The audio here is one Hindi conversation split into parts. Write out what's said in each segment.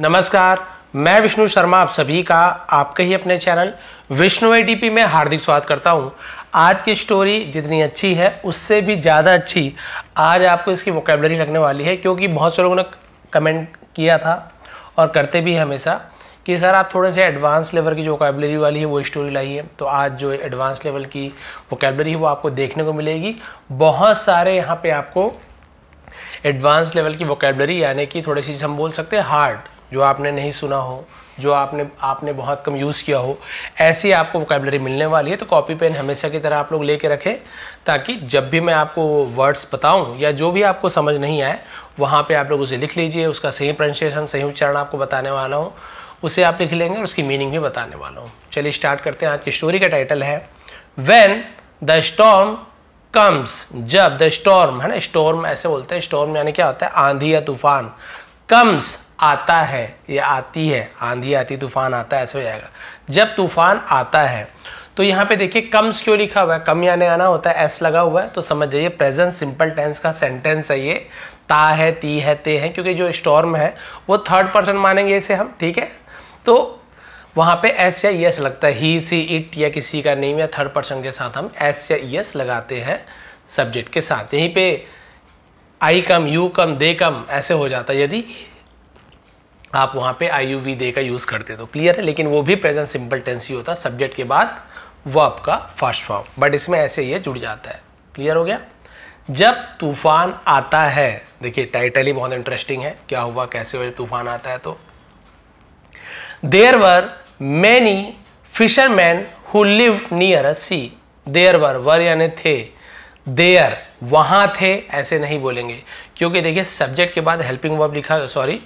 नमस्कार मैं विष्णु शर्मा आप सभी का आपके ही अपने चैनल विष्णु एटीपी में हार्दिक स्वागत करता हूं आज की स्टोरी जितनी अच्छी है उससे भी ज़्यादा अच्छी आज आपको इसकी वोकेबलरी लगने वाली है क्योंकि बहुत से लोगों ने कमेंट किया था और करते भी हमेशा कि सर आप थोड़े से एडवांस लेवल की जो वोकेबलरी वाली है वो स्टोरी लाइए तो आज जो एडवांस लेवल की वोकेबलरी है वो आपको देखने को मिलेगी बहुत सारे यहाँ पे आपको एडवांस लेवल की वोकेबलरी यानी कि थोड़ी सी हम बोल सकते हैं हार्ड जो आपने नहीं सुना हो जो आपने आपने बहुत कम यूज़ किया हो ऐसी आपको वोकेबलरी मिलने वाली है तो कॉपी पेन हमेशा की तरह आप लोग लेके रखें ताकि जब भी मैं आपको वर्ड्स बताऊं या जो भी आपको समझ नहीं आए वहाँ पे आप लोग उसे लिख लीजिए उसका सही प्रोनाउंसिएशन सही उच्चारण आपको बताने वाला हूँ उसे आप लिख लेंगे और उसकी मीनिंग भी बताने वाला हूँ चलिए स्टार्ट करते हैं आज की स्टोरी का टाइटल है वेन द स्टॉम कम्स जब द स्टॉर्म है ना स्टॉर्म ऐसे बोलते हैं स्टॉर्म यानी क्या होता है आंधी या तूफान कम्स आता है या आती है आंधी आती तूफान आता है ऐसे हो जाएगा जब तूफान आता है तो यहाँ पे देखिए कम्स क्यों लिखा हुआ है कम यानी आना होता है एस लगा हुआ है तो समझ जाइए प्रेजेंट सिंपल टेंस का सेंटेंस है ये ता है ती है ते है क्योंकि जो स्टॉर्म है वो थर्ड पर्सन मानेंगे इसे हम ठीक है तो वहाँ पे एस या यस लगता है ही सी इट या किसी का नेम या थर्ड पर्सन के साथ हम एस या यस लगाते हैं सब्जेक्ट के साथ यहीं पे आई कम यू कम दे कम ऐसे हो जाता है यदि आप वहाँ पे आई यू वी दे का यूज़ करते तो क्लियर है लेकिन वो भी प्रेजेंट सिंपल टेंस ही होता सब्जेक्ट के बाद वो आपका फर्स्ट फॉर्म बट इसमें ऐसे ही जुड़ जाता है क्लियर हो गया जब तूफान आता है देखिए टाइटल ही बहुत इंटरेस्टिंग है क्या हुआ कैसे हुआ तूफान आता है तो there were many fisherman who live near a sea there were were यानी थे देयर वहां थे ऐसे नहीं बोलेंगे क्योंकि देखिए सब्जेक्ट के बाद हेल्पिंग वर्ब लिखा सॉरी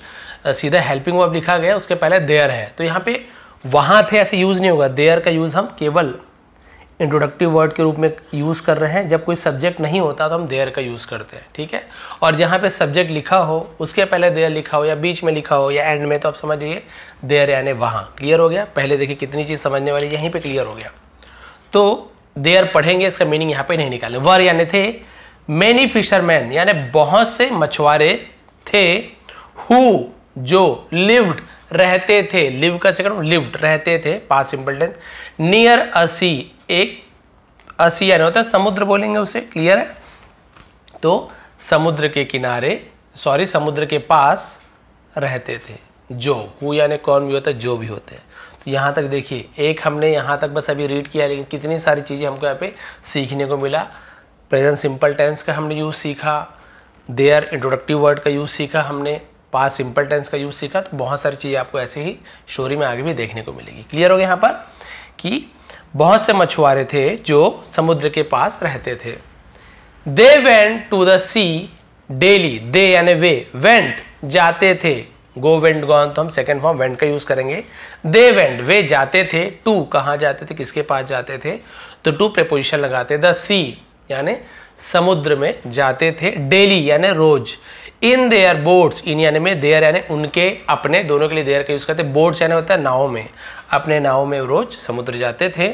सीधा हेल्पिंग वर्ब लिखा गया उसके पहले देयर है तो यहाँ पे वहाँ थे ऐसे यूज़ नहीं होगा देयर का यूज़ हम केवल इंट्रोडक्टिव वर्ड के रूप में यूज़ कर रहे हैं जब कोई सब्जेक्ट नहीं होता तो हम देयर का यूज़ करते हैं ठीक है और जहाँ पे सब्जेक्ट लिखा हो उसके पहले देयर लिखा हो या बीच में लिखा हो या एंड में तो आप समझ लीजिए देयर यानी वहाँ क्लियर हो गया पहले देखिए कितनी चीज़ समझने वाली यहीं पर क्लियर हो गया तो देयर पढ़ेंगे इसका मीनिंग यहाँ पर नहीं निकाले वर यानी थे मैनी फिशरमैन यानी बहुत से मछुआरे थे हु जो लिव्ड रहते थे लिव का सेकंड लिव्ड रहते थे पास सिंपल टेंस नियर असी एक असी यानी होता है समुद्र बोलेंगे उसे क्लियर है तो समुद्र के किनारे सॉरी समुद्र के पास रहते थे जो कु यानी कौन भी होता है जो भी होते हैं तो यहाँ तक देखिए एक हमने यहाँ तक बस अभी रीड किया लेकिन कितनी सारी चीज़ें हमको यहाँ पे सीखने को मिला प्रेजेंट सिंपल टेंस का हमने यूज़ सीखा देयर इंट्रोडक्टिव वर्ड का यूज़ सीखा हमने पास सिंपल टेंस का यूज सीखा तो बहुत सारी चीज़ें आपको ऐसे ही स्टोरी में आगे भी देखने को मिलेगी क्लियर हो गया यहाँ पर कि बहुत से मछुआरे थे जो समुद्र के पास रहते थे they went to the sea daily they यानी वे वेंट जाते थे गो वेंट गॉन तो हम सेकेंड फॉर्म वेंट का यूज करेंगे दे वेंट वे जाते थे टू कहाँ जाते थे किसके पास जाते थे तो टू प्रपोजिशन लगाते द सी यानी समुद्र में जाते थे डेली यानी रोज इन देयर बोट्स इन यानी में देयर यानी उनके अपने दोनों के लिए देयर का यूज़ करते बोट्स यानी होता है नाव में अपने नाव में रोज समुद्र जाते थे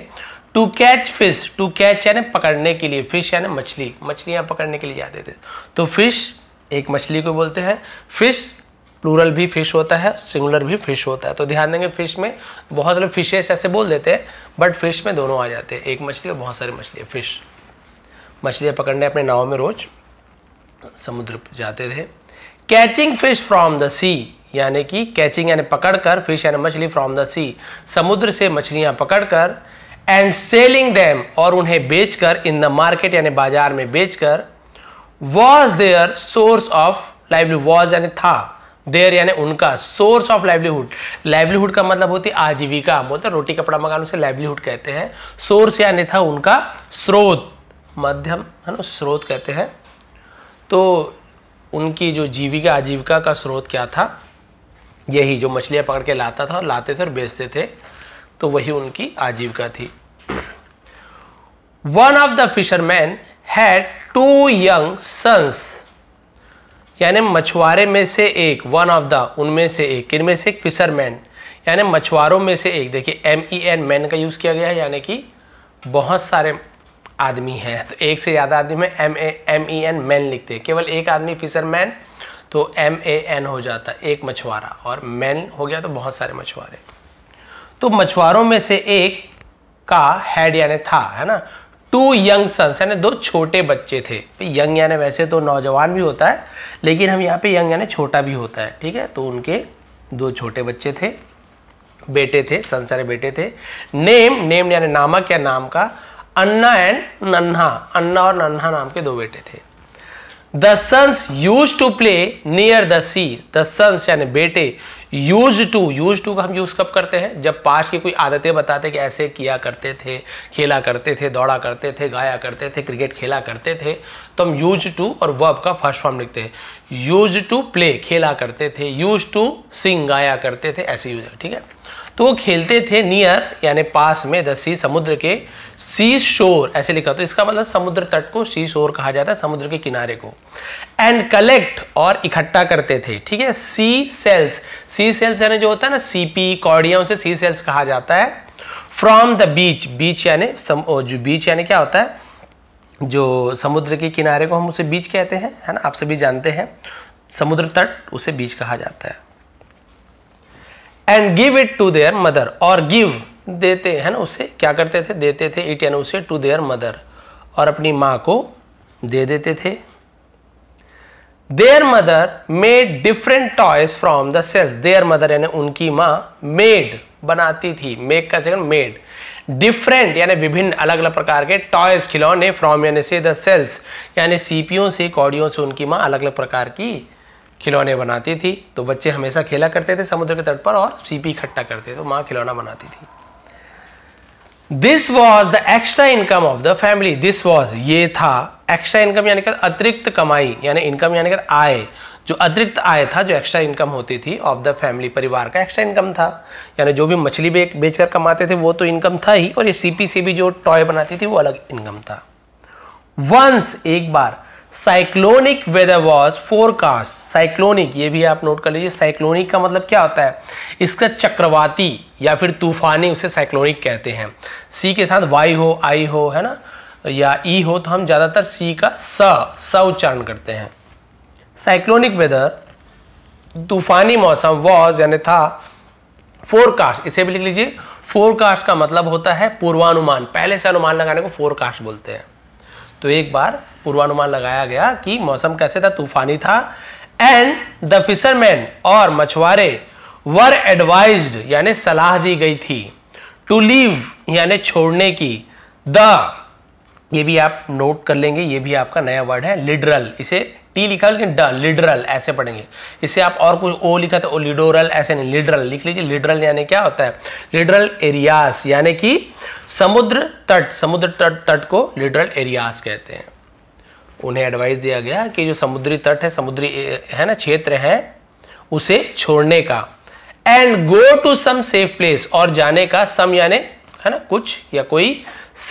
to catch fish to catch यानी पकड़ने के लिए फिश यानी मछली मछलियाँ पकड़ने के लिए जाते थे तो फिश एक मछली को बोलते हैं फिश प्लूरल भी फिश होता है सिंगुलर भी फिश होता है तो ध्यान देंगे फिश में बहुत सारे फिशेस ऐसे बोल देते हैं बट फिश में दोनों आ जाते हैं एक मछली और बहुत सारी मछली फिश मछलियाँ पकड़ने अपने नाव में रोज समुद्र जाते थे catching fish from the sea यानी कि कैचिंग यानी पकड़कर फिश यानी मछली फ्रॉम द सी समुद्र से मछलियाँ पकड़कर एंड सेलिंग डैम और उन्हें बेचकर इन द मार्केट यानी बाजार में बेचकर was their source of livelihood was यानी था देयर यानी उनका सोर्स ऑफ लाइवलीहुड लाइवलीहुड का मतलब होती है आजीविका बोलते रोटी कपड़ा मकान उसे लाइवलीहुड कहते हैं सोर्स यानी था उनका स्रोत मध्यम है ना स्रोत कहते हैं तो उनकी जो जीविका आजीविका का स्रोत क्या था यही जो मछलियाँ पकड़ के लाता था और लाते थे और बेचते थे तो वही उनकी आजीविका थी one of the fisherman had two young sons यानी मछुआरे में से एक वन ऑफ द उनमें से एक इनमें से एक फिशरमैन यानी मछुआरों में से एक देखिए एम ई एन मैन का यूज़ किया गया है यानी कि बहुत सारे आदमी हैं तो एक से ज़्यादा आदमी में M A M E N men लिखते हैं केवल एक आदमी फिशर मैन तो एम ए एन हो जाता एक मछुआरा और मैन हो गया तो बहुत सारे मछुआरे तो मछुआरों में से एक का हेड यानी था है ना टू यंग सन्स यानी दो छोटे बच्चे थे यंग यानी वैसे तो नौजवान भी होता है लेकिन हम यहाँ पे यंग यानी छोटा भी होता है ठीक है तो उनके दो छोटे बच्चे थे बेटे थे सन्स यानी बेटे थे नेम नेम यानी नामक या नाम का अन्ना एंड नन्हा अन्ना और नन्हा नाम के दो बेटे थे the sons used to play near the sea the sons यानी बेटे यूज टू यूज टू का हम यूज कब करते हैं जब पास की कोई आदतें बताते कि ऐसे किया करते थे खेला करते थे दौड़ा करते थे गाया करते थे क्रिकेट खेला करते थे तो हम यूज टू और वर्ब का फर्स्ट फॉर्म लिखते हैं यूज टू प्ले खेला करते थे यूज टू सिंग गाया करते थे ऐसे यूज ठीक है तो वो खेलते थे नियर यानी पास में द सी समुद्र के सी शोर ऐसे लिखा तो इसका मतलब समुद्र तट को सी शोर कहा जाता है समुद्र के किनारे को एंड कलेक्ट और इकट्ठा करते थे ठीक है सी सेल्स सी सेल्स यानी जो होता है ना सीपी कॉर्डिया उसे सी सेल्स कहा जाता है फ्रॉम द बीच बीच यानी जो बीच यानी क्या होता है जो समुद्र के किनारे को हम उसे बीच कहते हैं है ना आप सभी जानते हैं समुद्र तट उसे बीच कहा जाता है and give it to their mother और गिव देते है ना उसे क्या करते थे देते थे इट एंड उसे टू देयर मदर और अपनी माँ को दे देते थे their mother made different toys from the self their mother यानी उनकी माँ मेड बनाती थी मेक का सेकंड मेड डिफरेंट यानी विभिन्न अलग अलग प्रकार के टॉयज खिलौने फ्रॉम यानी से द सेल्स यानी सीपीओ से कौड़ियों से उनकी माँ अलग अलग प्रकार की खिलौने बनाती थी तो बच्चे हमेशा खेला करते थे समुद्र के तट पर और सीपी इकट्ठा करते थे तो माँ खिलौना बनाती थी this was the extra income of the family this was ये था एक्स्ट्रा इनकम यानी कि अतिरिक्त कमाई यानी इनकम यानी कि आय जो अतिरिक्त आय था जो एक्स्ट्रा इनकम होती थी ऑफ द फैमिली परिवार का एक्स्ट्रा इनकम था यानी जो भी मछली बेच बेचकर कमाते थे वो तो इनकम था ही और ये सीपी से भी जो टॉय बनाती थी वो अलग इनकम था वंस एक बार cyclonic weather was forecast cyclonic ये भी आप नोट कर लीजिए साइक्लोनिक का मतलब क्या होता है इसका चक्रवाती या फिर तूफानी उसे साइक्लोनिक कहते हैं सी के साथ वाई हो आई हो है ना या ई e हो तो हम ज़्यादातर सी का स स उच्चारण करते हैं साइक्लोनिक वेदर तूफानी मौसम वॉज यानी था फोरकास्ट इसे भी लिख लीजिए फोरकास्ट का मतलब होता है पूर्वानुमान पहले से अनुमान लगाने को फोरकास्ट बोलते हैं तो एक बार पूर्वानुमान लगाया गया कि मौसम कैसे था तूफानी था एंड द फिशरमैन और मछुआरे वर एडवाइज यानी सलाह दी गई थी टू लीव यानी छोड़ने की द ये भी आप नोट कर लेंगे ये भी आपका नया वर्ड है लिडरल इसे टी लिखा लेकिन ड लिडरल ऐसे पढ़ेंगे इसे आप और कुछ ओ लिखा तो ओ लिडोरल ऐसे नहीं लिडरल लिख लीजिए लिडरल यानी क्या होता है लिडरल एरियास यानी कि समुद्र तट समुद्र तट तट को लिडरल एरियास कहते हैं उन्हें एडवाइस दिया गया कि जो समुद्री तट है समुद्री है ना क्षेत्र है उसे छोड़ने का and go to some safe place और जाने का सम यानी है ना कुछ या कोई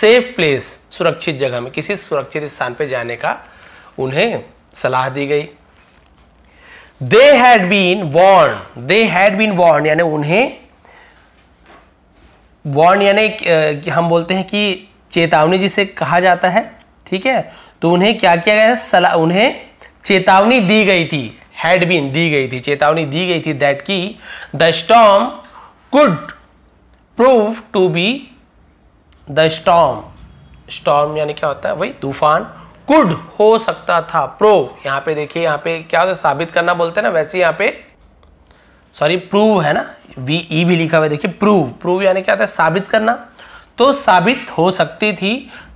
सेफ प्लेस सुरक्षित जगह में किसी सुरक्षित स्थान पर जाने का उन्हें सलाह दी गई they had been warned they had been warned यानी उन्हें वॉर्न यानी हम बोलते हैं कि चेतावनी जिसे कहा जाता है ठीक है तो उन्हें क्या किया गया सला उन्हें चेतावनी दी गई थी हैड बीन दी गई थी चेतावनी दी गई थी दैट की the storm could prove to be the storm storm यानी क्या होता है वही तूफान कुड हो सकता था प्रो यहां पे देखिए यहां पे क्या होता है साबित करना बोलते हैं ना वैसे यहां पे सॉरी प्रूव है ना वी ई e भी लिखा हुआ है देखिए प्रूव प्रूव यानी क्या होता है साबित करना तो साबित हो सकती थी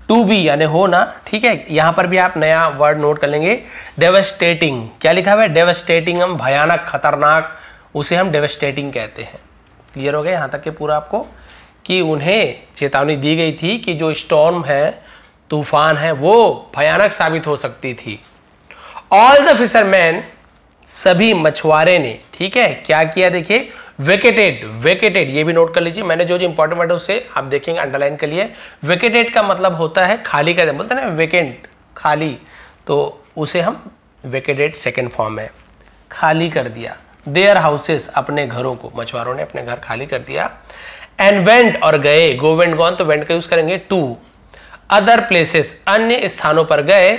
टू बी यानी होना ठीक है यहां पर भी आप नया वर्ड नोट कर लेंगे डेवेस्टेटिंग क्या लिखा हुआ है डेवेस्टेटिंग हम भयानक खतरनाक उसे हम डेवेस्टेटिंग कहते हैं क्लियर हो गया यहां तक के पूरा आपको कि उन्हें चेतावनी दी गई थी कि जो स्टॉर्म है तूफान है वो भयानक साबित हो सकती थी ऑल द फिशरमैन सभी मछुआरे ने ठीक है क्या किया देखिए वेकेटेड वेकेटेड ये भी नोट कर लीजिए मैंने जो जो इंपॉर्टेंट वर्ड है उसे आप देखेंगे अंडरलाइन कर लिए वेकेटेड का मतलब होता है खाली का बोलते हैं ना वेकेंट खाली तो उसे हम वेकेटेड सेकेंड फॉर्म है खाली कर दिया देयर हाउसेस अपने घरों को मछुआरों ने अपने घर खाली कर दिया एंड वेंट और गए गो वेंट गॉन तो वेंट का यूज करेंगे टू अदर प्लेसेस अन्य स्थानों पर गए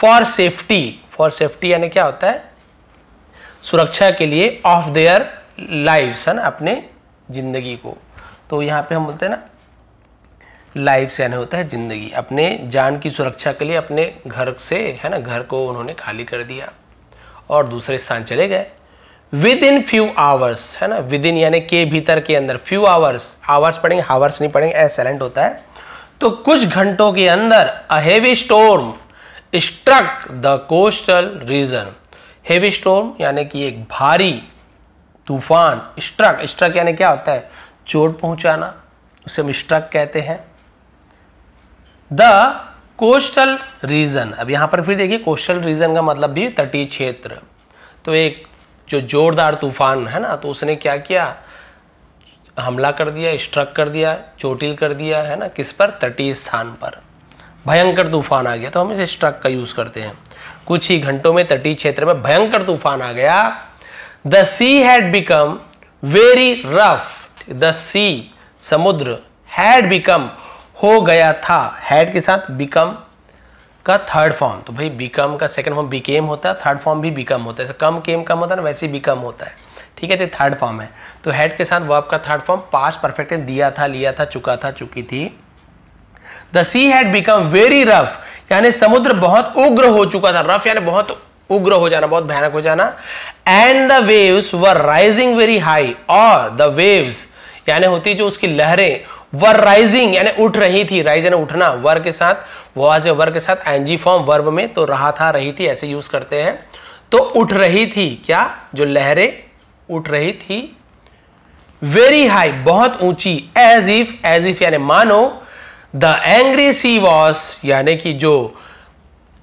फॉर सेफ्टी फॉर सेफ्टी यानी क्या होता है सुरक्षा के लिए ऑफ देयर लाइव्स है ना अपने ज़िंदगी को तो यहाँ पे हम बोलते हैं ना लाइफ से यानी होता है ज़िंदगी अपने जान की सुरक्षा के लिए अपने घर से है ना घर को उन्होंने खाली कर दिया और दूसरे स्थान चले गए विद इन फ्यू आवर्स है ना विद इन यानी के भीतर के अंदर फ्यू आवर्स आवर्स पढ़ेंगे हावर्स नहीं पढ़ेंगे ए सैलेंट होता है तो कुछ घंटों के अंदर a heavy storm struck the coastal region heavy storm यानी कि एक भारी तूफान स्ट्रक स्ट्रक यानी क्या होता है चोट पहुंचाना उसे हम स्ट्रक कहते हैं द कोस्टल रीजन अब यहां पर फिर देखिए कोस्टल रीजन का मतलब भी तटीय क्षेत्र तो एक जो जोरदार तूफान है ना तो उसने क्या किया हमला कर दिया स्ट्रक कर दिया चोटिल कर दिया है ना किस पर तटीय स्थान पर भयंकर तूफान आ गया तो हम इसे स्ट्रक का यूज़ करते हैं कुछ ही घंटों में तटीय क्षेत्र में भयंकर तूफान आ गया the sea had become very rough the sea समुद्र हैड बिकम हो गया था हैड के साथ बिकम का थर्ड फॉर्म तो भाई बिकम का सेकंड फॉर्म बिकेम होता है थर्ड फॉर्म भी बिकम होता है जैसे कम केम कम होता है ना वैसे बिकम होता है ठीक है तो थर्ड फॉर्म है तो हेड के साथ वर्ब का थर्ड फॉर्म पास परफेक्ट दिया था लिया था चुका था चुकी थी the sea had become very rough यानी समुद्र बहुत उग्र हो चुका था रफ यानी बहुत उग्र हो जाना बहुत भयानक हो जाना and the waves were rising very high और द वेव्स यानी होती जो उसकी लहरें वर राइजिंग यानी उठ रही थी राइज यानी उठना वर के साथ वॉज वर के साथ एनजी फॉर्म वर्ब में तो रहा था रही थी ऐसे यूज करते हैं तो उठ रही थी क्या जो लहरें उठ रही थी वेरी हाई बहुत ऊंची एज इफ एज इफ यानी मानो द एंग्री सी वॉस यानी कि जो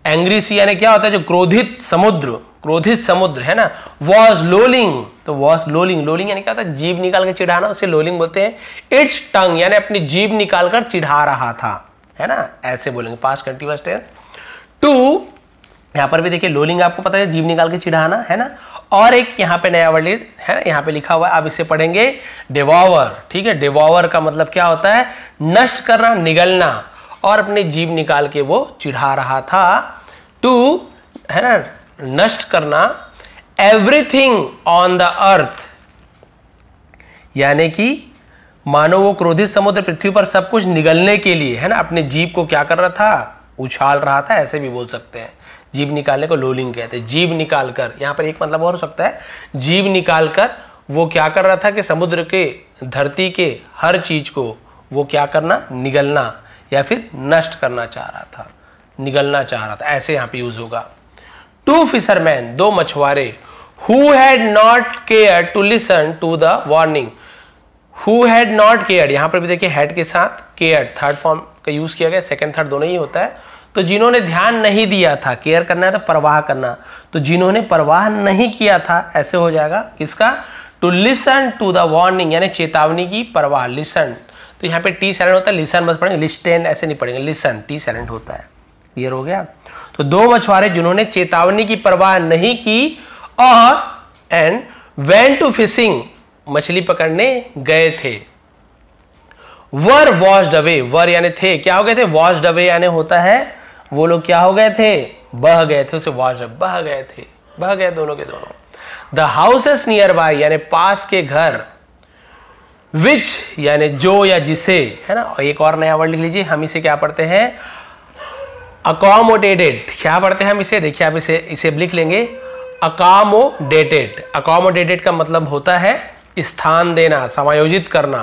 एंग्री सी यानी क्या होता है जो क्रोधित समुद्र क्रोधित समुद्र है ना वॉज लोलिंग तो वॉज लोलिंग लोलिंग यानी क्या था जीव निकाल के चिढ़ाना उसे लोलिंग बोलते हैं इट्स टंग यानी अपनी जीव निकालकर चिढ़ा रहा था है ना ऐसे बोलेंगे पास कंटिन्यूस टेंस टू यहां पर भी देखिए लोलिंग आपको पता है जीव निकाल के चिढ़ाना है ना और एक यहाँ पे नया वर्ड है ना यहाँ पे लिखा हुआ है आप इसे पढ़ेंगे डिवॉवर ठीक है डिवॉवर का मतलब क्या होता है नष्ट करना निगलना और अपने जीव निकाल के वो चिढ़ा रहा था टू है ना नष्ट करना एवरीथिंग ऑन द अर्थ यानी कि मानो वो क्रोधित समुद्र पृथ्वी पर सब कुछ निगलने के लिए है ना अपने जीव को क्या कर रहा था उछाल रहा था ऐसे भी बोल सकते हैं जीव निकालने को लोलिंग कहते हैं जीव निकालकर यहां पर एक मतलब और हो सकता है जीव निकालकर वो क्या कर रहा था कि समुद्र के धरती के हर चीज को वो क्या करना निगलना या फिर नष्ट करना चाह रहा था निगलना चाह रहा था ऐसे यहां पे यूज होगा टू फिशरमैन दो मछुआरे who had not care to listen to the warning who had not care यहां पर भी देखिए हैड के साथ केयर थर्ड फॉर्म का यूज किया गया सेकेंड थर्ड दोनों ही होता है तो जिन्होंने ध्यान नहीं दिया था केयर करना है तो परवाह करना तो जिन्होंने परवाह नहीं किया था ऐसे हो जाएगा किसका to listen to the warning यानी चेतावनी की परवाह लिसन तो यहां पे टी सैलेंट होता है लिसन मत पढ़ेंगे लिस्टेन ऐसे नहीं पढ़ेंगे लिसन टी सैलेंट होता है क्लियर हो गया तो दो मछुआरे जिन्होंने चेतावनी की परवाह नहीं की और एंड वैन टू फिशिंग मछली पकड़ने गए थे वर वॉश्ड अवे वर यानी थे क्या हो गए थे वॉश्ड अवे यानी होता है वो लोग क्या हो गए थे बह गए थे उसे वॉश बह गए थे बह गए दोनों के दोनों द हाउसेस नियर बाय यानी पास के घर विच यानी जो या जिसे है ना एक और नया वर्ड लिख लीजिए हम इसे क्या पढ़ते हैं अकोमोडेटेड क्या पढ़ते हैं हम इसे देखिए आप इसे इसे लिख लेंगे अकोमोडेटेड अकोमोडेटेड का मतलब होता है स्थान देना समायोजित करना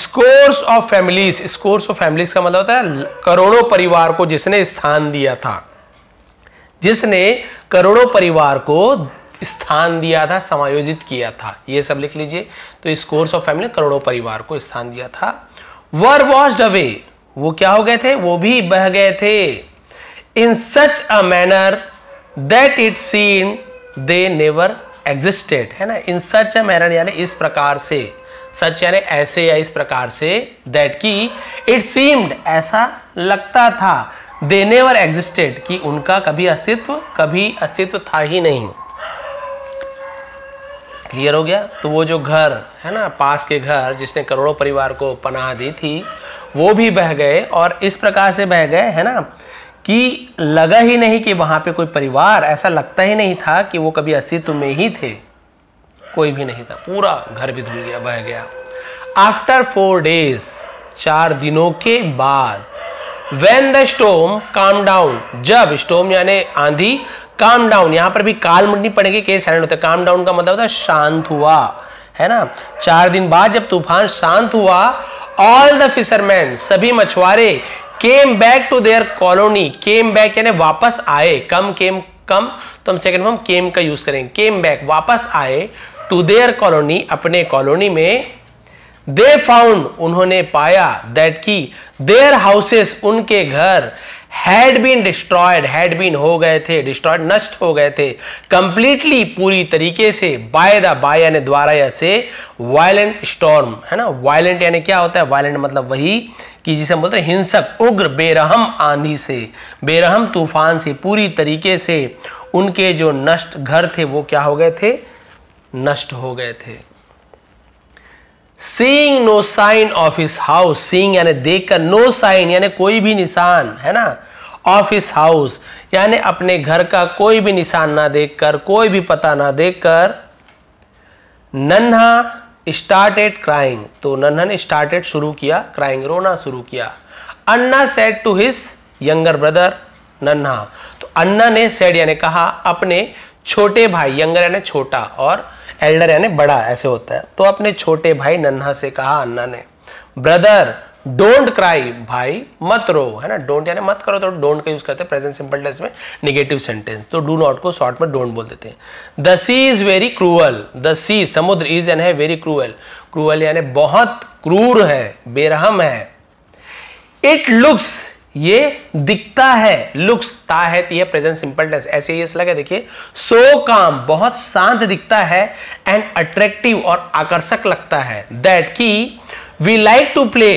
scores of families scores of families का मतलब होता है करोड़ों परिवार को जिसने स्थान दिया था जिसने करोड़ों परिवार को स्थान दिया था समायोजित किया था ये सब लिख लीजिए तो स्कोर्स ऑफ फैमिली करोड़ों परिवार को स्थान दिया था वर वॉश्ड अवे वो क्या हो गए थे वो भी बह गए थे in such a manner that it seemed they never existed है ना इन सच अ मैनर यानी इस प्रकार से सच यानी ऐसे या इस प्रकार से दैट की इट सीम्ड ऐसा लगता था दे नेवर एग्जिस्टेड कि उनका कभी अस्तित्व कभी अस्तित्व था ही नहीं क्लियर हो गया तो वो जो घर है ना पास के घर जिसने करोड़ों परिवार को पनाह दी थी वो भी बह गए और इस प्रकार से बह गए है ना कि लगा ही नहीं कि वहाँ पे कोई परिवार ऐसा लगता ही नहीं था कि वो कभी अस्तित्व में ही थे कोई भी नहीं था पूरा घर भी धुल गया बह गया आफ्टर फोर डेज चार दिनों के बाद वेन द स्टोम काम डाउन जब स्टोम यानी आंधी काम डाउन यहां पर भी काल मुंडनी पड़ेगी के साइलेंट होता है काम डाउन का मतलब होता है शांत हुआ है ना चार दिन बाद जब तूफान शांत हुआ ऑल द फिशरमैन सभी मछुआरे came back to their colony came back यानी वापस आए कम केम कम तो हम सेकंड फॉर्म केम का यूज करेंगे केम बैक वापस आए टू देयर कॉलोनी अपने कॉलोनी में दे फाउंड उन्होंने पाया दैट की देयर हाउसेस उनके घर had been destroyed had been हो गए थे डिस्ट्रॉयड नष्ट हो गए थे कंप्लीटली पूरी तरीके से बाय द बाय यानी द्वारा या से वायलेंट स्टॉर्म है ना वायलेंट यानी क्या होता है वायलेंट मतलब वही कि जिसे हम बोलते हैं हिंसक उग्र बेरहम आंधी से बेरहम तूफान से पूरी तरीके से उनके जो नष्ट घर थे वो क्या हो गए थे नष्ट हो गए थे seeing no sign of his house seeing यानी देख कर नो साइन यानी कोई भी निशान है ना ऑफ इस हाउस यानी अपने घर का कोई भी निशान ना देखकर कोई भी पता ना देखकर नन्हा स्टार्टेड क्राइंग तो नन्हा ने स्टार्टेड शुरू किया क्राइंग रोना शुरू किया Anna said to his younger brother Nanha तो अन्ना ने सेड यानी कहा अपने छोटे भाई यंगर यानी छोटा और एल्डर यानी बड़ा ऐसे होता है तो अपने छोटे भाई नन्हा से कहा अन्ना ने ब्रदर डोंट क्राई भाई मत रो है ना डोंट यानी मत करो तो डोंट का यूज करते हैं प्रेजेंट सिंपल टेंस में निगेटिव सेंटेंस तो डू नॉट को शॉर्ट में डोंट बोल देते हैं the sea is very cruel the sea समुद्र इज एन है वेरी क्रूअल क्रूअल यानी बहुत क्रूर है बेरहम है इट लुक्स ये दिखता है लुक्स ता है ती है प्रेजेंट सिंपल टेंस ऐसे ही लगे देखिए सो काम बहुत शांत दिखता है एंड अट्रैक्टिव और आकर्षक लगता है दैट की वी लाइक टू प्ले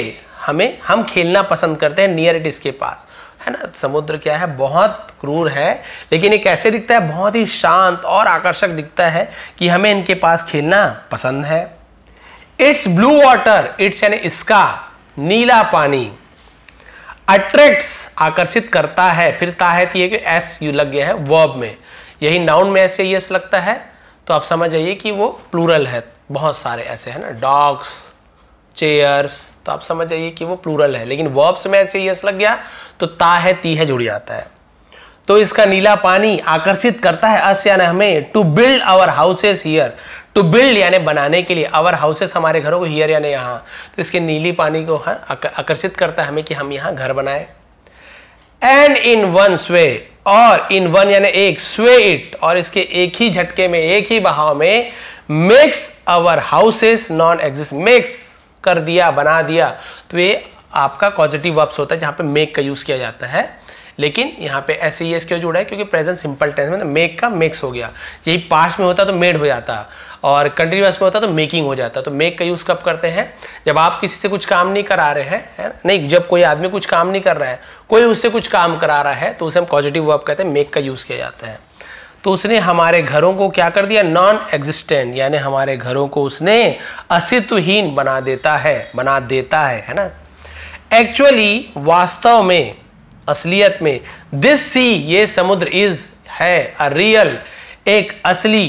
हमें हम खेलना पसंद करते हैं नियर इट इसके पास है ना समुद्र क्या है बहुत क्रूर है लेकिन ये कैसे दिखता है बहुत ही शांत और आकर्षक दिखता है कि हमें इनके पास खेलना पसंद है इट्स ब्लू वाटर इट्स यानी इसका नीला पानी अट्रैक्ट्स आकर्षित करता है फिर ताहत तो ये कि एस यू लग गया है वर्ब में यही नाउन में ऐसे यस लगता है तो आप समझ आइए कि वो प्लूरल है बहुत सारे ऐसे है ना डॉग्स चेयर्स तो आप समझ आइए कि वो प्लूरल है लेकिन वर्ब्स में ऐसे यस लग गया तो ता है ती है जुड़ जाता है तो इसका नीला पानी आकर्षित करता है अस या हमें to build our houses here to build यानी बनाने के लिए अवर हाउसेस हमारे घरों को हियर यानी यहाँ तो इसके नीली पानी को आकर्षित करता है हमें कि हम यहाँ घर बनाए एंड इन वन स्वे और इन वन यानी एक स्वे इट और इसके एक ही झटके में एक ही बहाव में makes our houses non exist makes कर दिया बना दिया तो ये आपका पॉजिटिव वर्ब्स होता है जहां पे मेक का यूज किया जाता है लेकिन यहाँ पे एस ई एस क्यों जुड़ा है क्योंकि प्रेजेंट सिंपल टेंस में मेक तो का मेक्स हो गया यही पास्ट में होता तो मेड हो जाता और कंटिन्यूस में होता तो मेकिंग हो जाता तो मेक का यूज़ कब करते हैं जब आप किसी से कुछ काम नहीं करा रहे हैं है? नहीं जब कोई आदमी कुछ काम नहीं कर रहा है कोई उससे कुछ काम करा रहा है तो उसे हम पॉजिटिव वर्ब कहते हैं मेक का यूज़ किया जाता है तो उसने हमारे घरों को क्या कर दिया नॉन एग्जिस्टेंट यानी हमारे घरों को उसने अस्तित्वहीन बना देता है बना देता है है ना एक्चुअली वास्तव में असलियत में दिस सी ये समुद्र इज है अ रियल एक असली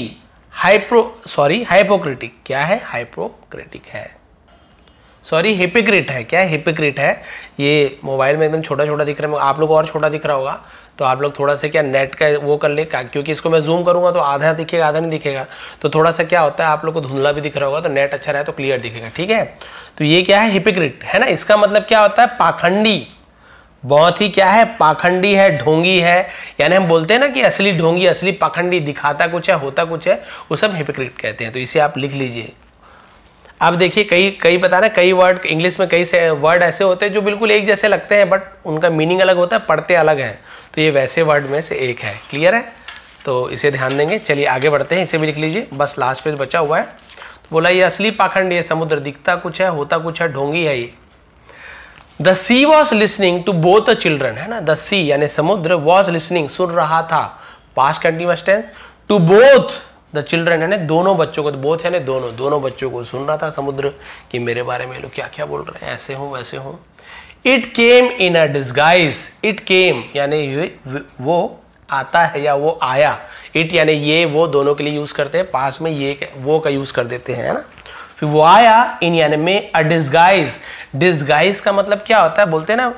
हाइप्रो सॉरी हाइपोक्रिटिक क्या है हाइपोक्रिटिक है सॉरी हिपिक्रिट है क्या हिपिक्रिट है ये मोबाइल में एकदम छोटा छोटा दिख रहा है आप लोग और छोटा दिख रहा होगा तो आप लोग थोड़ा सा क्या नेट का वो कर ले क्योंकि इसको मैं जूम करूंगा तो आधा दिखेगा आधा नहीं दिखेगा तो थोड़ा सा क्या होता है आप लोग को धुंधला भी दिख रहा होगा तो नेट अच्छा रहे तो क्लियर दिखेगा ठीक है तो ये क्या है हिपिक्रिट है ना इसका मतलब क्या होता है पाखंडी बहुत ही क्या है पाखंडी है ढोंगी है यानी हम बोलते हैं ना कि असली ढोंगी असली पाखंडी दिखाता कुछ है होता कुछ है वो सब हिपोक्रेट कहते हैं तो इसे आप लिख लीजिए अब देखिए कई कई बता रहे कई वर्ड इंग्लिश में कई से वर्ड ऐसे होते हैं जो बिल्कुल एक जैसे लगते हैं बट उनका मीनिंग अलग होता है पढ़ते अलग हैं तो ये वैसे वर्ड में से एक है क्लियर है तो इसे ध्यान देंगे चलिए आगे बढ़ते हैं इसे भी लिख लीजिए बस लास्ट पेज बचा हुआ है तो बोला ये असली पाखंड ये समुद्र दिखता कुछ है होता कुछ है ढोंगी है ये the sea was listening to both a children है ना द सी यानी समुद्र वॉज लिसनिंग सुन रहा था past continuous tense to both the children यानी दोनों बच्चों को बोथ यानी दोनों दोनों बच्चों को सुन रहा था समुद्र कि मेरे बारे में लोग क्या क्या बोल रहे हैं ऐसे हो वैसे हो it came in a disguise it came यानी वो आता है या वो आया इट यानी ये वो दोनों के लिए यूज़ करते हैं पास में ये वो का यूज़ कर देते हैं है ना फिर वो आया इन यानी में अ डिस्गाइज डिस्गाइज का मतलब क्या होता है बोलते हैं ना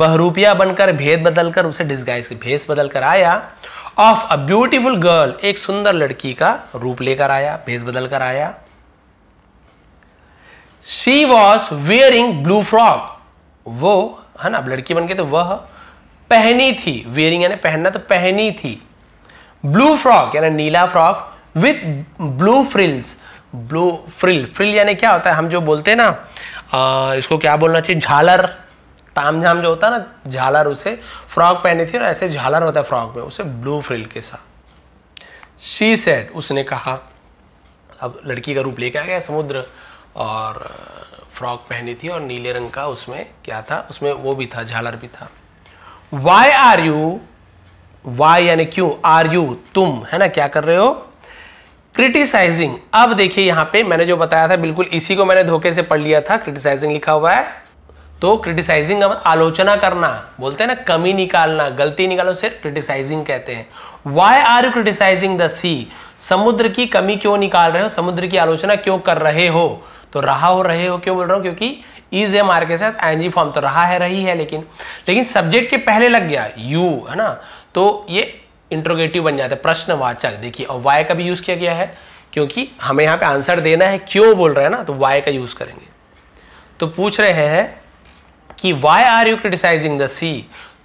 बहरूपिया बनकर भेद बदलकर उसे डिस्गाइज भेस बदलकर आया ऑफ अ ब्यूटीफुल गर्ल एक सुंदर लड़की का रूप लेकर आया भेस बदलकर आया she was wearing blue frock वो है ना अब लड़की बन तो वह पहनी थी वेयरिंग यानी पहनना तो पहनी थी ब्लू फ्रॉक यानी नीला frock with blue frills blue frill frill यानी क्या होता है हम जो बोलते हैं ना आ, इसको क्या बोलना चाहिए झालर ताम झाम जो होता है ना झालर उसे फ्रॉक पहनी थी और ऐसे झालर होता है फ्रॉक में उसे ब्लू फ्रिल के साथ शी सेड उसने कहा अब लड़की का रूप लेके आ गया समुद्र और फ्रॉक पहनी थी और नीले रंग का उसमें क्या था उसमें वो भी था झालर भी था वाई आर यू वाई यानी क्यों आर यू तुम है ना क्या कर रहे हो क्रिटिसाइजिंग अब देखिए यहां पे मैंने जो बताया था बिल्कुल इसी को मैंने धोखे से पढ़ लिया था क्रिटिसाइजिंग लिखा हुआ है तो क्रिटिसाइजिंग अब आलोचना करना बोलते हैं ना कमी निकालना गलती निकालो सिर्फ क्रिटिसाइजिंग कहते हैं why are you criticising the sea समुद्र की कमी क्यों निकाल रहे हो समुद्र की आलोचना क्यों कर रहे हो तो रहा हो रहे हो क्यों बोल रहा हूं क्योंकि इज एम आर के साथ एनजी फॉर्म तो रहा है रही है लेकिन लेकिन सब्जेक्ट के पहले लग गया यू है ना तो ये इंट्रोगेटिव बन जाता है प्रश्नवाचक देखिए और वाई का भी यूज़ किया गया है क्योंकि हमें यहां पे आंसर देना है क्यों बोल रहे हैं ना तो वाई का यूज़ करेंगे तो पूछ रहे हैं कि why are you criticising the sea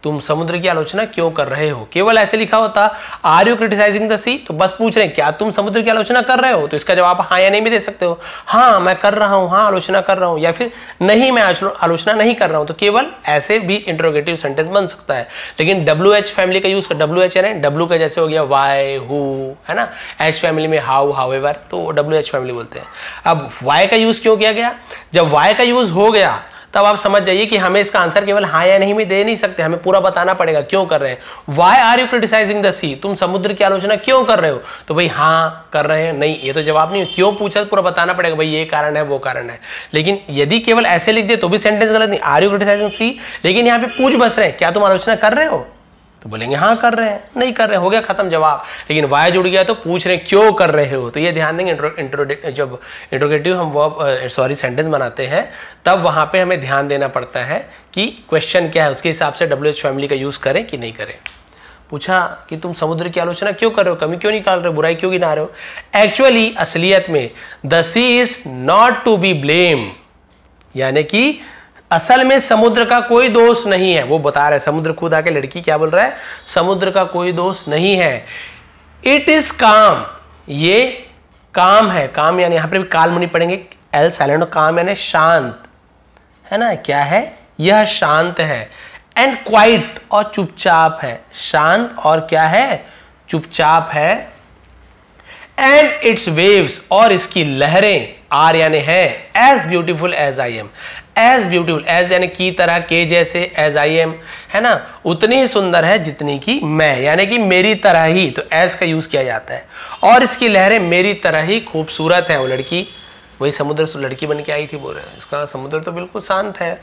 तुम समुद्र की आलोचना क्यों कर रहे हो केवल ऐसे लिखा होता are you criticising the sea तो बस पूछ रहे हैं क्या तुम समुद्र की आलोचना कर रहे हो तो इसका जवाब हाँ या नहीं भी दे सकते हो हाँ मैं कर रहा हूँ हाँ आलोचना कर रहा हूँ या फिर नहीं मैं आलोचना नहीं कर रहा हूँ तो केवल ऐसे भी इंट्रोगेटिव सेंटेंस बन सकता है लेकिन डब्ल्यू एच फैमिली का यूज कर डब्ल्यू एच है डब्ल्यू का जैसे हो गया वाई हु है ना एच फैमिली में हाउ हाउ एवर तो डब्ल्यू एच फैमिली बोलते हैं अब वाई का यूज क्यों किया गया जब वाई का यूज हो गया तब आप समझ जाइए कि हमें इसका आंसर केवल हाँ या नहीं में दे नहीं सकते हमें पूरा बताना पड़ेगा क्यों कर रहे हैं why are you criticising the sea तुम समुद्र की आलोचना क्यों कर रहे हो तो भाई हाँ कर रहे हैं नहीं ये तो जवाब नहीं क्यों पूछा पूरा बताना पड़ेगा भाई ये कारण है वो कारण है लेकिन यदि केवल ऐसे लिख दे तो भी सेंटेंस गलत नहीं आर यू क्रिटिसाइजिंग सी लेकिन यहाँ पे पूछ बस रहे हैं क्या तुम आलोचना कर रहे हो तो बोलेंगे हाँ कर रहे हैं नहीं कर रहे हो गया खत्म जवाब लेकिन वाय जुड़ गया तो पूछ रहे हैं क्यों कर रहे हो तो ये ध्यान देंगे इंट्रो, जब इंट्रोगेटिव हम वर्ब सॉरी सेंटेंस बनाते हैं तब वहाँ पे हमें ध्यान देना पड़ता है कि क्वेश्चन क्या है उसके हिसाब से डब्ल्यू एच फैमिली का यूज़ करें कि नहीं करें पूछा कि तुम समुद्र की आलोचना क्यों कर रहे हो कमी क्यों निकाल रहे हो बुराई क्यों गिना रहे हो एक्चुअली असलियत में the sea is not to be blame यानी कि असल में समुद्र का कोई दोष नहीं है वो बता रहे समुद्र खुद आके लड़की क्या बोल रहा है समुद्र का कोई दोष नहीं है इट इज काम ये काम है काम यानी यहां पर भी काल मुनि पढ़ेंगे एल साइलेंट काम यानी शांत है ना क्या है यह शांत है एंड क्वाइट और चुपचाप है शांत और क्या है चुपचाप है एंड इट्स वेव्स और इसकी लहरें आर यानी है as beautiful as I am as beautiful as यानी की तरह के जैसे एज आई एम है ना उतनी ही सुंदर है जितनी की मैं यानी कि मेरी तरह ही तो एज का यूज किया जाता है और इसकी लहरें मेरी तरह ही खूबसूरत है वो लड़की वही समुद्र से लड़की बन के आई थी बोल रहे इसका समुद्र तो बिल्कुल शांत है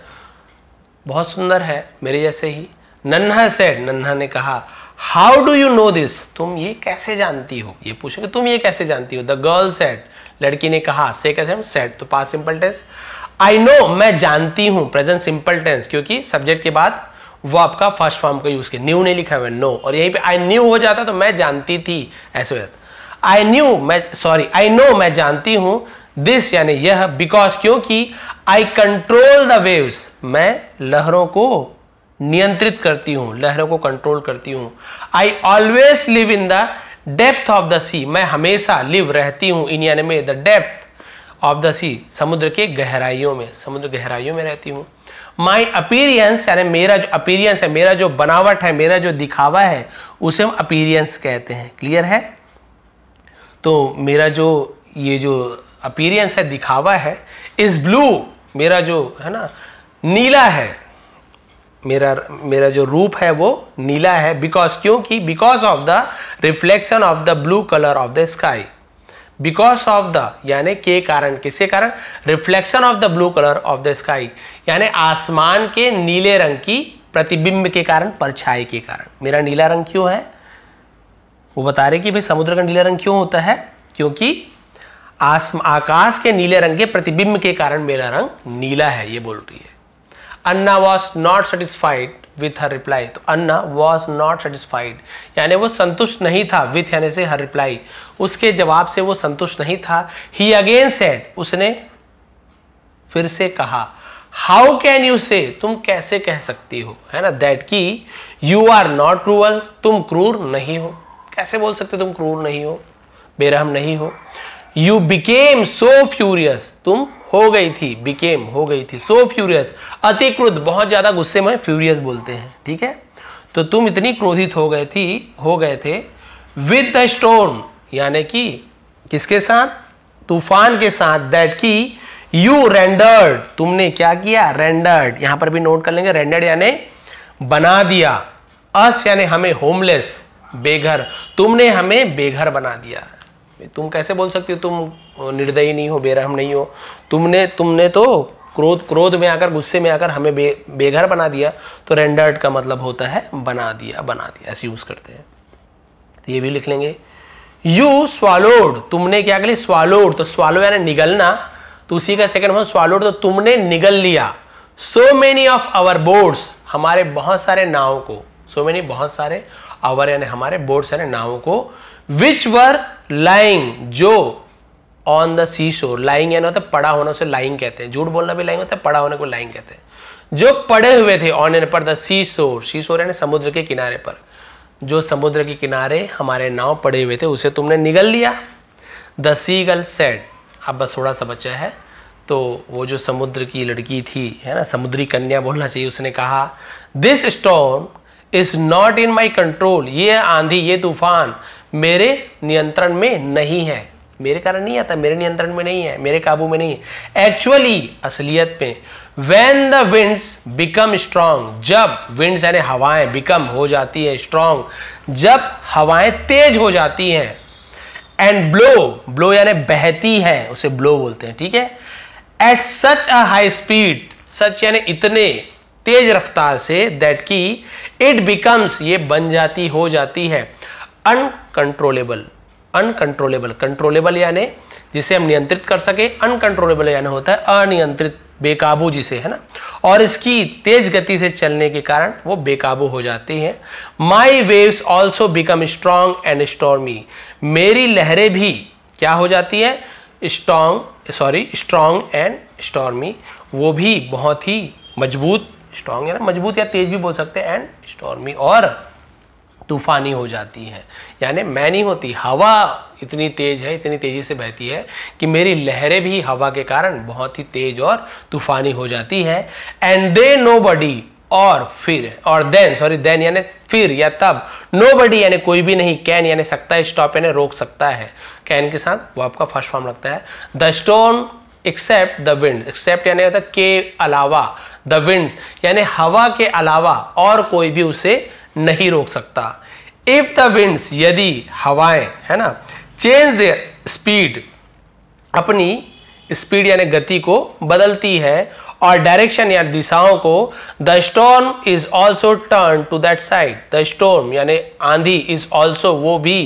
बहुत सुंदर है मेरे जैसे ही नन्हा सेठ नन्हा ने कहा how do you know this तुम ये कैसे जानती हो ये पूछोगे तुम ये कैसे जानती हो द गर्ल सेट लड़की ने कहा से कैसे सेट तो past simple tense I know मैं जानती हूं प्रेजेंट सिंपल टेंस क्योंकि सब्जेक्ट के बाद वो आपका फर्स्ट फॉर्म का यूज किया न्यू नहीं लिखा हुआ नो और यहीं पे आई न्यू हो जाता तो मैं जानती थी ऐसे हो आई न्यू मैं सॉरी आई नो मैं जानती हूं दिस यानी यह बिकॉज क्योंकि आई कंट्रोल द वेव्स मैं लहरों को नियंत्रित करती हूँ लहरों को कंट्रोल करती हूँ I always live in the depth of the sea मैं हमेशा लिव रहती हूँ इन यानी में the depth of the sea समुद्र के गहराइयों में समुद्र गहराइयों में रहती हूँ माई अपीरियंस यानी मेरा जो अपीरियंस है मेरा जो बनावट है मेरा जो दिखावा है उसे हम अपीरियंस कहते हैं क्लियर है तो मेरा जो ये जो अपीरियंस है दिखावा है इज ब्लू मेरा जो है ना नीला है मेरा मेरा जो रूप है वो नीला है बिकॉज क्योंकि because of the reflection of the blue colour of the sky because of the यानी के कारण किसके कारण reflection of the blue colour of the sky यानी आसमान के नीले रंग की प्रतिबिंब के कारण परछाई के कारण मेरा नीला रंग क्यों है वो बता रहे कि भाई समुद्र का नीला रंग क्यों होता है क्योंकि आकाश के नीले रंग के प्रतिबिंब के कारण मेरा रंग नीला है ये बोल रही है Anna was not satisfied with her reply तो अन्ना वॉज नॉट सेटिस्फाइड यानी वो संतुष्ट नहीं था विथ यानी से हर रिप्लाई उसके जवाब से वो संतुष्ट नहीं था ही अगेन सेड उसने फिर से कहा हाउ कैन यू से तुम कैसे कह सकती हो है ना दैट की यू आर नॉट क्रूअल तुम क्रूर नहीं हो कैसे बोल सकते तुम क्रूर नहीं हो बेरहम नहीं हो यू बिकेम सो फ्यूरियस तुम हो गई थी बिकेम हो गई थी सो फ्यूरियस अति क्रुद्ध बहुत ज़्यादा गुस्से में फ्यूरियस बोलते हैं ठीक है तो तुम इतनी क्रोधित हो गए थी हो गए थे विद द स्टोर्म यानी कि किसके साथ तूफान के साथ दैट की यू रेंडर्ड तुमने क्या किया रेंडर्ड यहां पर भी नोट कर लेंगे रेंडर्ड यानी बना दिया अस यानी हमें होमलेस बेघर तुमने हमें बेघर बना दिया में तुम कैसे बोल सकते हो तुम निर्दयी नहीं हो बेरहम नहीं हो तुमने तुमने तो क्रोध क्रोध में आकर गुस्से में आकर हमें बे बेघर बना दिया तो रेंडर्ड का मतलब होता है बना दिया बना दिया ऐसे यूज़ करते हैं तो ये भी लिख लेंगे यू स्वालोड तुमने क्या कह लिया स्वालोड तो स्वालो यानी निगलना तो उसी का सेकंड फॉर्म स्वालोड तो तुमने निगल लिया so many of our boats हमारे बहुत सारे नावों को सो so मेनी बहुत सारे आवर यानी हमारे बोर्ड्स यानी नावों को विच वर लाइंग जो on the sea shore lying यानी होता है पड़ा होना से लाइंग कहते हैं झूठ बोलना भी लाइंग होता है पड़ा होने को लाइंग कहते हैं जो पड़े हुए थे ऑन एन पर द सी शोर सी शोर यानी समुद्र के किनारे पर जो समुद्र के किनारे हमारे नाव पड़े हुए थे उसे तुमने निगल लिया द सी गल सेड अब बस थोड़ा सा बचा है तो वो जो समुद्र की लड़की थी है ना समुद्री कन्या बोलना चाहिए उसने कहा this storm is not in my control ये आंधी ये तूफान मेरे नियंत्रण में नहीं है मेरे कारण नहीं आता मेरे नियंत्रण में नहीं है मेरे काबू में नहीं है एक्चुअली असलियत में when the winds become strong जब विंड्स यानी हवाएं बिकम हो जाती है स्ट्रांग जब हवाएं तेज हो जाती हैं एंड ब्लो ब्लो यानी बहती है उसे ब्लो बोलते हैं ठीक है at such a high speed such यानी इतने तेज रफ्तार से दैट की इट बिकम्स ये बन जाती हो जाती है अनकंट्रोलेबल अनकंट्रोलेबल कंट्रोलेबल यानी जिसे हम नियंत्रित कर सके अनकंट्रोलेबल यानी होता है अनियंत्रित बेकाबू जिसे है ना और इसकी तेज गति से चलने के कारण वो बेकाबू हो जाती है my waves also become strong and stormy मेरी लहरें भी क्या हो जाती है strong sorry strong and stormy वो भी बहुत ही मजबूत स्ट्रांग है ना मजबूत या तेज भी बोल सकते हैं एंड स्टॉर्मी और तूफानी हो जाती है यानी मैं नहीं होती हवा इतनी तेज है इतनी तेज़ी से बहती है कि मेरी लहरें भी हवा के कारण बहुत ही तेज और तूफानी हो जाती है एंड दे नो बडी और फिर और देन सॉरी देन यानी फिर या तब नो बडी यानी कोई भी नहीं कैन यानी सकता है स्टॉप यानी रोक सकता है कैन के साथ वो आपका फर्स्ट फॉर्म लगता है the stone except the wind except यानी होता है के अलावा द विंड यानी हवा के अलावा और कोई भी उसे नहीं रोक सकता इफ द विंड्स यदि हवाएं है ना चेंज देयर स्पीड अपनी स्पीड यानी गति को बदलती है और डायरेक्शन या दिशाओं को the storm is also turn to that side the storm यानी आंधी इज ऑल्सो वो भी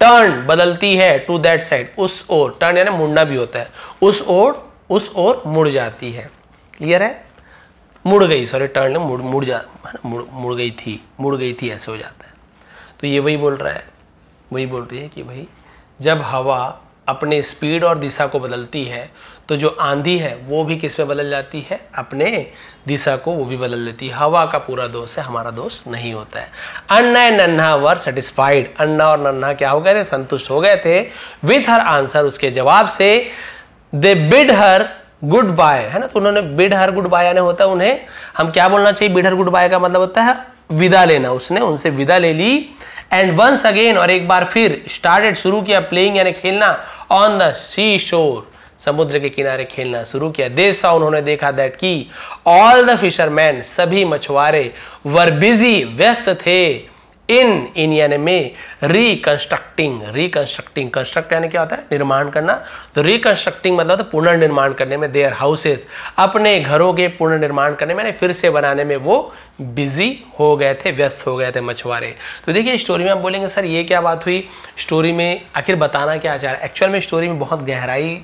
टर्न बदलती है टू दैट साइड उस ओर टर्न यानी मुड़ना भी होता है उस ओर उस ओर मुड़ जाती है क्लियर है मुड़ गई सॉरी टर्न मुड़ मुड़ जा मुड़ मुड़ गई थी मुड़ गई थी ऐसे हो जाता है तो ये वही बोल रहा है वही बोल रही है कि भाई जब हवा अपने स्पीड और दिशा को बदलती है तो जो आंधी है वो भी किस पे बदल जाती है अपने दिशा को वो भी बदल लेती है हवा का पूरा दोष है हमारा दोष नहीं होता है अन्ना एंड नन्हा वर सेटिस्फाइड अन्ना और नन्हा क्या हो गए थे संतुष्ट हो गए थे विथ हर आंसर उसके जवाब से दे बिड हर गुड बाय है ना तो उन्होंने बिड हर गुड बाय यानी होता है उन्हें हम क्या बोलना चाहिए बिड हर गुड बाय का मतलब होता है विदा लेना उसने उनसे विदा ले ली एंड वंस अगेन और एक बार फिर स्टार्टेड शुरू किया प्लेइंग यानी खेलना ऑन द सी शोर समुद्र के किनारे खेलना शुरू किया देश उन्होंने देखा दैट की ऑल द फिशरमैन सभी मछुआरे वर बिजी व्यस्त थे इन इन यानी में रिकंस्ट्रक्टिंग रिकंस्ट्रक्टिंग कंस्ट्रक्ट यानी क्या होता है निर्माण करना तो रिकंस्ट्रक्टिंग मतलब पुनर्निर्माण करने में देयर हाउसेस अपने घरों के पुनर्निर्माण करने में फिर से बनाने में वो बिजी हो गए थे व्यस्त हो गए थे मछुआरे तो देखिए स्टोरी में आप बोलेंगे सर ये क्या बात हुई स्टोरी में आखिर बताना क्या चाह रहा है एक्चुअल में स्टोरी में बहुत गहराई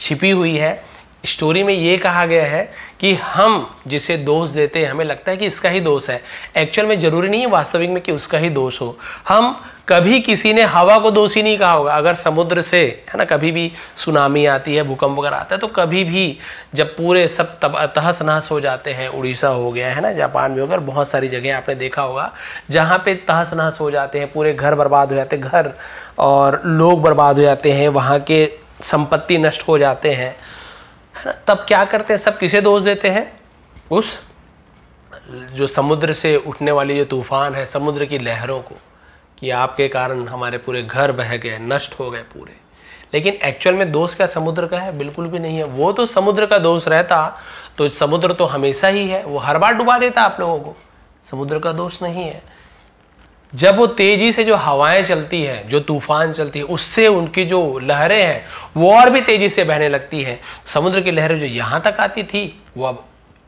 छिपी हुई है स्टोरी में ये कहा गया है कि हम जिसे दोष देते हैं हमें लगता है कि इसका ही दोष है एक्चुअल में ज़रूरी नहीं है वास्तविक में कि उसका ही दोष हो हम कभी किसी ने हवा को दोषी नहीं कहा होगा अगर समुद्र से है ना कभी भी सुनामी आती है भूकंप वगैरह आता है तो कभी भी जब पूरे सब तब तहस नहस हो जाते हैं उड़ीसा हो गया है ना जापान में होकर बहुत सारी जगह आपने देखा होगा जहाँ पे तहस नहस हो जाते हैं पूरे घर बर्बाद हो जाते हैं घर और लोग बर्बाद हो जाते हैं वहाँ के संपत्ति नष्ट हो जाते हैं है ना तब क्या करते हैं सब किसे दोष देते हैं उस जो समुद्र से उठने वाली जो तूफान है समुद्र की लहरों को कि आपके कारण हमारे पूरे घर बह गए नष्ट हो गए पूरे लेकिन एक्चुअल में दोष क्या समुद्र का है बिल्कुल भी नहीं है वो तो समुद्र का दोष रहता तो समुद्र तो हमेशा ही है वो हर बार डुबा देता आप लोगों को समुद्र का दोष नहीं है जब वो तेजी से जो हवाएं चलती हैं जो तूफान चलती है उससे उनकी जो लहरें हैं वो और भी तेजी से बहने लगती है समुद्र की लहरें जो यहाँ तक आती थी वो अब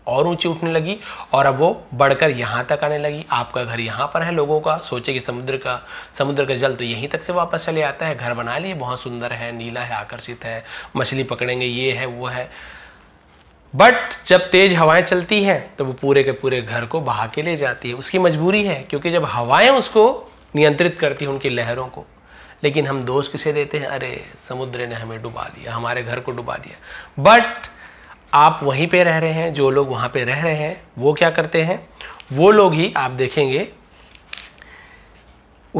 और ऊंची उठने लगी और अब वो बढ़कर यहाँ तक आने लगी आपका घर यहाँ पर है लोगों का सोचे कि समुद्र का समुद्र का जल तो यहीं तक से वापस चले आता है घर बना लिए बहुत सुंदर है नीला है आकर्षित है मछली पकड़ेंगे ये है वो है बट जब तेज हवाएं चलती हैं तो वो पूरे के पूरे घर को बहा के ले जाती है उसकी मजबूरी है क्योंकि जब हवाएं उसको नियंत्रित करती हैं उनकी लहरों को लेकिन हम दोष किसे देते हैं अरे समुद्र ने हमें डुबा दिया हमारे घर को डुबा दिया बट आप वहीं पे रह रहे हैं जो लोग वहाँ पे रह रहे हैं वो क्या करते हैं वो लोग ही आप देखेंगे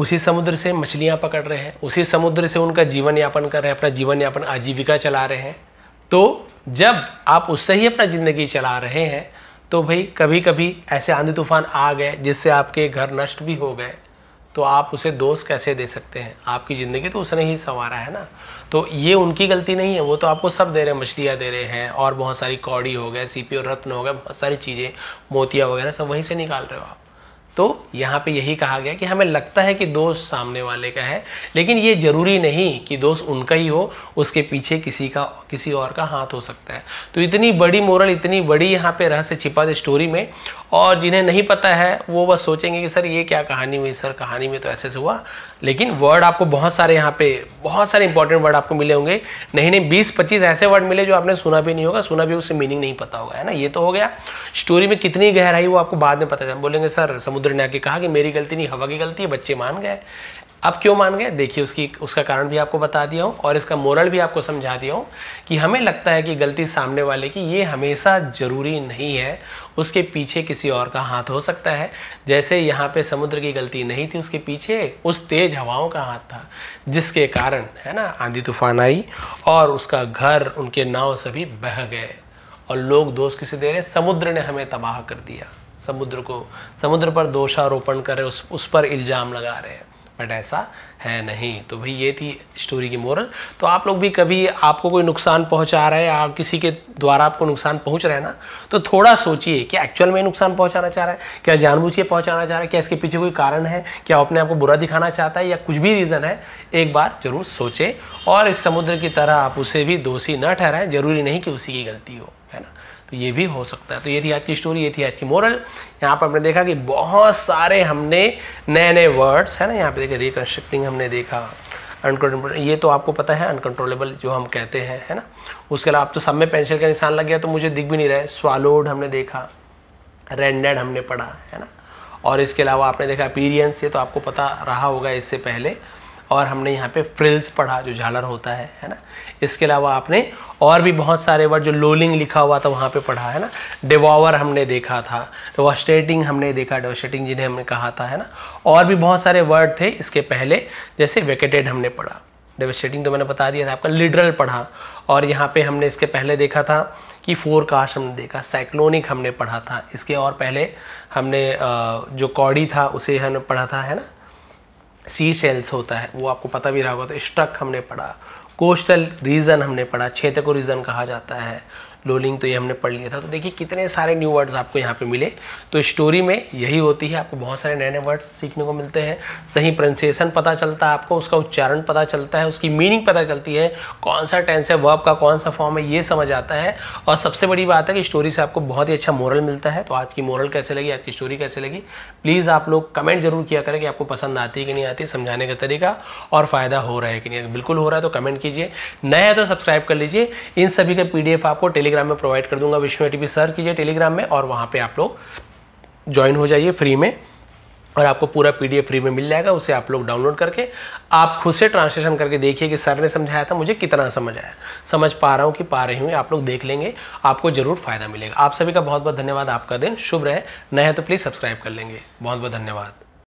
उसी समुद्र से मछलियाँ पकड़ रहे हैं उसी समुद्र से उनका जीवन यापन कर रहे हैं अपना जीवन यापन आजीविका चला रहे हैं तो जब आप उससे ही अपना ज़िंदगी चला रहे हैं तो भाई कभी कभी ऐसे आंधी तूफान आ गए जिससे आपके घर नष्ट भी हो गए तो आप उसे दोष कैसे दे सकते हैं आपकी ज़िंदगी तो उसने ही संवारा है ना तो ये उनकी गलती नहीं है वो तो आपको सब दे रहे हैं मछलियाँ दे रहे हैं और बहुत सारी कौड़ी हो गए सीपी और रत्न हो गए बहुत सारी चीज़ें मोतिया वगैरह सब वहीं से निकाल रहे हो आप तो यहाँ पे यही कहा गया कि हमें लगता है कि दोष सामने वाले का है लेकिन ये ज़रूरी नहीं कि दोष उनका ही हो उसके पीछे किसी का किसी और का हाथ हो सकता है तो इतनी बड़ी मोरल इतनी बड़ी यहाँ पे रहस्य छिपा दे स्टोरी में और जिन्हें नहीं पता है वो बस सोचेंगे कि सर ये क्या कहानी हुई सर कहानी में तो ऐसे से हुआ लेकिन वर्ड आपको बहुत सारे यहाँ पे बहुत सारे इंपॉर्टेंट वर्ड आपको मिले होंगे नहीं नहीं बीस पच्चीस ऐसे वर्ड मिले जो आपने सुना भी नहीं होगा सुना भी उससे मीनिंग नहीं पता होगा है ना ये तो हो गया स्टोरी में कितनी गहराई वो आपको बाद में पता चल बोलेंगे सर समुद्र ने आके कहा कि मेरी गलती नहीं हवा की गलती है बच्चे मान गए अब क्यों मान गए देखिए उसकी उसका कारण भी आपको बता दिया हूँ और इसका मोरल भी आपको समझा दिया हूँ कि हमें लगता है कि गलती सामने वाले की ये हमेशा ज़रूरी नहीं है उसके पीछे किसी और का हाथ हो सकता है जैसे यहाँ पे समुद्र की गलती नहीं थी उसके पीछे उस तेज़ हवाओं का हाथ था जिसके कारण है ना आंधी तूफान आई और उसका घर उनके नाव सभी बह गए और लोग दोष किसी दे रहे समुद्र ने हमें तबाह कर दिया समुद्र को समुद्र पर दोषारोपण कर रहे उस उस पर इल्ज़ाम लगा रहे हैं बट ऐसा है नहीं तो भाई ये थी स्टोरी की मोरल तो आप लोग भी कभी आपको कोई नुकसान पहुंचा रहा है या किसी के द्वारा आपको नुकसान पहुंच रहा है ना तो थोड़ा सोचिए कि एक्चुअल में नुकसान पहुंचाना चाह रहा है क्या जानबूझिए पहुंचाना चाह रहा है क्या इसके पीछे कोई कारण है क्या अपने आपको बुरा दिखाना चाहता है या कुछ भी रीज़न है एक बार ज़रूर सोचें और इस समुद्र की तरह आप उसे भी दोषी न ठहराएं ज़रूरी नहीं कि उसी की गलती हो है ना तो ये भी हो सकता है तो ये थी आज की स्टोरी ये थी आज की मोरल यहाँ पर हमने देखा कि बहुत सारे हमने नए नए वर्ड्स है ना यहाँ पे देखे रिकन्स्ट्रक्टिंग हमने देखा अनकंट्रोलेबल ये तो आपको पता है अनकंट्रोलेबल जो हम कहते हैं है ना उसके अलावा आप तो सब में पेंसिल का निशान लग गया तो मुझे दिख भी नहीं रहा है स्वालोड हमने देखा रेंडेड हमने पढ़ा है ना और इसके अलावा आपने देखा अपीरियंस ये तो आपको पता रहा होगा इससे पहले और हमने यहाँ पे फ्रिल्स पढ़ा जो झालर होता है है ना इसके अलावा आपने और भी बहुत सारे वर्ड जो लोलिंग लिखा हुआ था वहाँ पे पढ़ा है ना डिवावर हमने देखा था डिवस्टेटिंग हमने देखा डिवस्टेटिंग जिन्हें हमने कहा था है ना और भी बहुत सारे वर्ड थे इसके पहले जैसे वेकेटेड हमने पढ़ा डिवस्टेटिंग तो मैंने बता दिया था आपका लिडरल पढ़ा और यहाँ पे हमने इसके पहले देखा था कि फोर कास्ट हमने देखा साइक्लोनिक हमने पढ़ा था इसके और पहले हमने जो कौड़ी था उसे हमने पढ़ा था है ना सी सेल्स होता है वो आपको पता भी रहा होगा तो स्ट्रक हमने पढ़ा कोस्टल रीजन हमने पढ़ा क्षेत्र को रीजन कहा जाता है लोलिंग तो ये हमने पढ़ लिया था तो देखिए कितने सारे न्यू वर्ड्स आपको यहाँ पे मिले तो स्टोरी में यही होती है आपको बहुत सारे नए नए वर्ड्स सीखने को मिलते हैं सही प्रोनाउंसिएशन पता चलता है आपको उसका उच्चारण पता चलता है उसकी मीनिंग पता चलती है कौन सा टेंस है वर्ब का कौन सा फॉर्म है ये समझ आता है और सबसे बड़ी बात है कि स्टोरी से आपको बहुत ही अच्छा मोरल मिलता है तो आज की मोरल कैसे लगी आज की स्टोरी कैसे लगी प्लीज़ आप लोग कमेंट जरूर किया करें कि आपको पसंद आती है कि नहीं आती समझाने का तरीका और फ़ायदा हो रहा है कि नहीं बिल्कुल हो रहा है तो कमेंट कीजिए नया है तो सब्सक्राइब कर लीजिए इन सभी का पी आपको टेली टेलीग्राम में प्रोवाइड कर दूंगा विष्णु ए सर्च कीजिए टेलीग्राम में और वहाँ पर आप लोग ज्वाइन हो जाइए फ्री में और आपको पूरा पीडीएफ फ्री में मिल जाएगा उसे आप लोग डाउनलोड करके आप खुद से ट्रांसलेशन करके देखिए कि सर ने समझाया था मुझे कितना समझ आया समझ पा रहा हूँ कि पा रही हूँ आप लोग देख लेंगे आपको जरूर फायदा मिलेगा आप सभी का बहुत बहुत धन्यवाद आपका दिन शुभ रहे नए हैं तो प्लीज़ सब्सक्राइब कर लेंगे बहुत बहुत धन्यवाद